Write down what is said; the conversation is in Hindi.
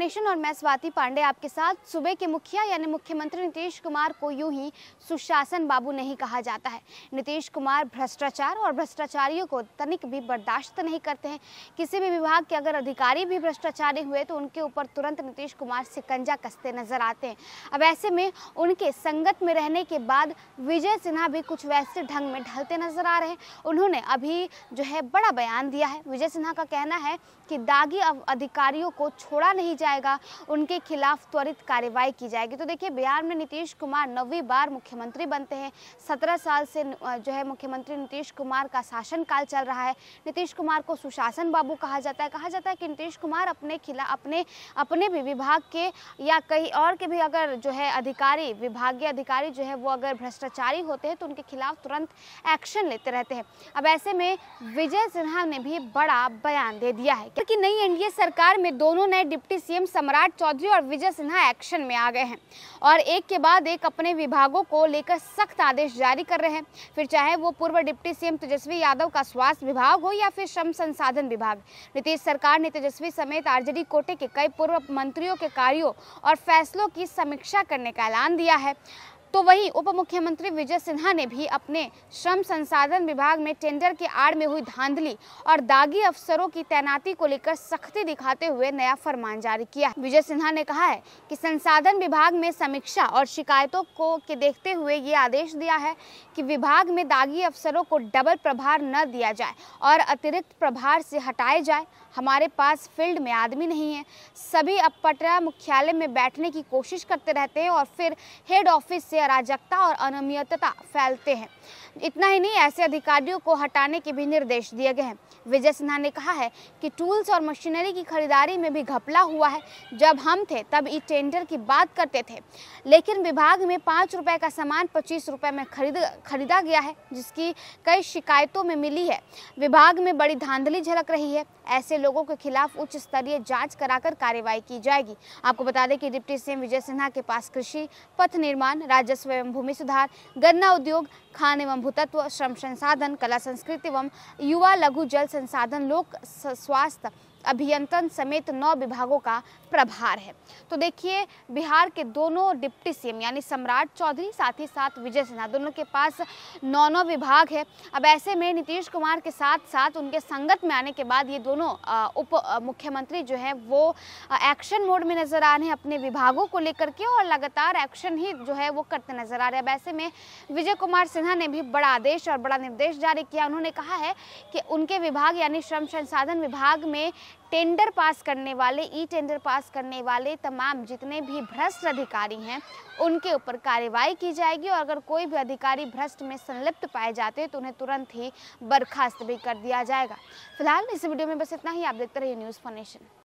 कनेक्शन और मैं स्वाति पांडे आपके साथ सुबह के मुखिया यानी मुख्यमंत्री नीतीश कुमार को यूं ही सुशासन बाबू नहीं कहा जाता है नीतीश कुमार भ्रष्टाचार और भ्रष्टाचारियों को तनिक भी बर्दाश्त नहीं करते हैं किसी भी विभाग के अगर अधिकारी भी भ्रष्टाचारी हुए तो उनके ऊपर तुरंत नीतीश कुमार सिकंजा कसते नजर आते हैं अब ऐसे में उनके संगत में रहने के बाद विजय सिन्हा भी कुछ वैसे ढंग में ढलते नजर आ रहे हैं उन्होंने अभी जो है बड़ा बयान दिया है विजय सिन्हा का कहना है कि दागी अधिकारियों को छोड़ा नहीं जाए जाएगा उनके खिलाफ त्वरित कार्रवाई की जाएगी तो देखिए बिहार में नीतीश कुमार नौवीं बार मुख्यमंत्री बनते हैं सत्रह साल से जो है मुख्यमंत्री नीतीश कुमार का शासन काल चल रहा है नीतीश कुमार को सुशासन बाबू कहा जाता है कहा जाता है कि नीतीश कुमार अपने खिलाफ अपने अपने भी विभाग के या कहीं और के भी अगर जो है अधिकारी विभागीय अधिकारी जो है वो अगर भ्रष्टाचारी होते हैं तो उनके खिलाफ तुरंत एक्शन लेते रहते हैं अब ऐसे में विजय सिन्हा ने भी बड़ा बयान दे दिया है क्योंकि नई एनडीए सरकार में दोनों नए डिप्टी सीएम सम्राट चौधरी और विजय सिन्हा एक्शन में आ गए हैं और एक के बाद एक अपने विभागों को लेकर सख्त आदेश जारी कर रहे हैं फिर चाहे वो पूर्व डिप्टी सीएम तेजस्वी यादव का स्वास्थ्य विभाग हो या फिर श्रम संसाधन विभाग नीतीश सरकार ने तेजस्वी समेत आरजेडी कोटे के कई पूर्व मंत्रियों के कार्यों और फैसलों की समीक्षा करने का ऐलान दिया है तो वहीं उप मुख्यमंत्री विजय सिन्हा ने भी अपने श्रम संसाधन विभाग में टेंडर के आड़ में हुई धांधली और दागी अफसरों की तैनाती को लेकर सख्ती दिखाते हुए नया फरमान जारी किया विजय सिन्हा ने कहा है कि संसाधन विभाग में समीक्षा और शिकायतों को के देखते हुए ये आदेश दिया है कि विभाग में दागी अफसरों को डबल प्रभार न दिया जाए और अतिरिक्त प्रभार से हटाए जाए हमारे पास फील्ड में आदमी नहीं है सभी पटरा मुख्यालय में बैठने की कोशिश करते रहते हैं और फिर हेड ऑफिस से की अराजकता और अनियमितता फैलते हैं इतना ही नहीं ऐसे अधिकारियों को हटाने के भी निर्देश दिए गए हैं विजय सिन्हा ने कहा है कि टूल्स और मशीनरी की खरीदारी में भी घपला हुआ है जब हम थे तब ई टेंडर की बात करते थे लेकिन विभाग में पाँच रुपये का सामान पच्चीस रुपये में खरीद खरीदा गया है जिसकी कई शिकायतों में मिली है विभाग में बड़ी धांधली झलक रही है ऐसे लोगों के खिलाफ उच्च स्तरीय जाँच कराकर कार्रवाई की जाएगी आपको बता दें कि डिप्टी सीएम विजय सिन्हा के पास कृषि पथ निर्माण राज्य राजस्व एवं भूमि सुधार गन्ना उद्योग खान एवं भूतत्व श्रम संसाधन कला संस्कृति एवं युवा लघु जल संसाधन लोक स्वास्थ्य अभियंत्रण समेत नौ विभागों का प्रभार है तो देखिए बिहार के दोनों डिप्टी सीएम यानी सम्राट चौधरी साथ ही साथ विजय सिन्हा दोनों के पास नौ नौ विभाग है अब ऐसे में नीतीश कुमार के साथ साथ उनके संगत में आने के बाद ये दोनों उप मुख्यमंत्री जो हैं वो एक्शन मोड में नजर आ रहे हैं अपने विभागों को लेकर के और लगातार एक्शन ही जो है वो करते नजर आ रहे हैं अब ऐसे में विजय कुमार सिन्हा ने भी बड़ा आदेश और बड़ा निर्देश जारी किया उन्होंने कहा है कि उनके विभाग यानी श्रम संसाधन विभाग में टेंडर पास करने वाले ई टेंडर पास प्रयास करने वाले तमाम जितने भी भ्रष्ट अधिकारी हैं उनके ऊपर कार्रवाई की जाएगी और अगर कोई भी अधिकारी भ्रष्ट में संलिप्त पाए जाते हैं तो उन्हें तुरंत ही बर्खास्त भी कर दिया जाएगा फिलहाल इस वीडियो में बस इतना ही आप देखते रहिए न्यूज़ नेशन